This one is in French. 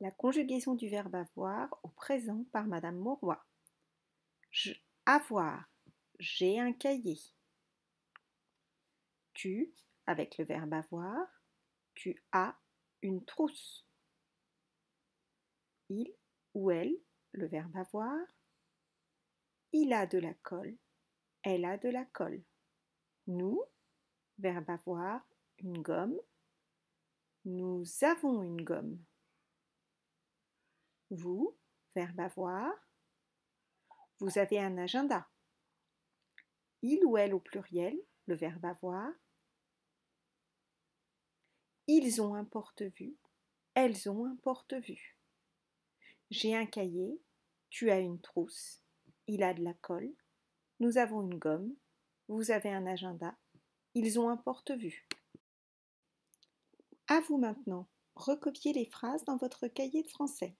la conjugaison du verbe avoir au présent par Madame Mauroy. avoir, j'ai un cahier. Tu, avec le verbe avoir, tu as une trousse. Il ou elle, le verbe avoir. Il a de la colle, elle a de la colle. Nous, verbe avoir, une gomme. Nous avons une gomme. Vous, verbe avoir. Vous avez un agenda. Il ou elle au pluriel, le verbe avoir. Ils ont un porte-vue. Elles ont un porte-vue. J'ai un cahier. Tu as une trousse. Il a de la colle. Nous avons une gomme. Vous avez un agenda. Ils ont un porte-vue. À vous maintenant. Recopiez les phrases dans votre cahier de français.